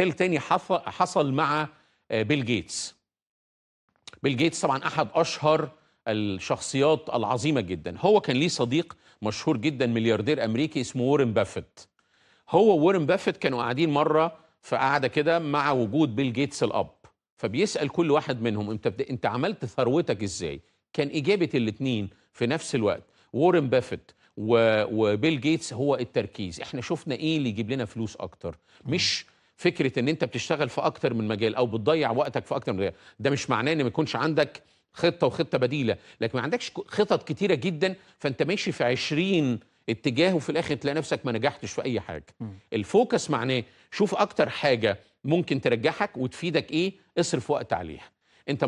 مثال تاني حصل مع آه، بيل جيتس بيل جيتس طبعا احد اشهر الشخصيات العظيمه جدا هو كان ليه صديق مشهور جدا ملياردير امريكي اسمه وورن بافيت هو وورن بافيت كانوا قاعدين مره في قعده كده مع وجود بيل جيتس الاب فبيسال كل واحد منهم انت بد... انت عملت ثروتك ازاي كان اجابه الاثنين في نفس الوقت وورن بافيت و... وبيل جيتس هو التركيز احنا شفنا ايه اللي يجيب لنا فلوس اكتر مش فكره ان انت بتشتغل في اكتر من مجال او بتضيع وقتك في اكتر من مجال ده مش معناه ان ما يكونش عندك خطه وخطه بديله لكن ما عندكش خطط كتيره جدا فانت ماشي في 20 اتجاه وفي الاخر تلاقي نفسك ما نجحتش في اي حاجه الفوكس معناه شوف اكتر حاجه ممكن ترجحك وتفيدك ايه اصرف وقت عليها انت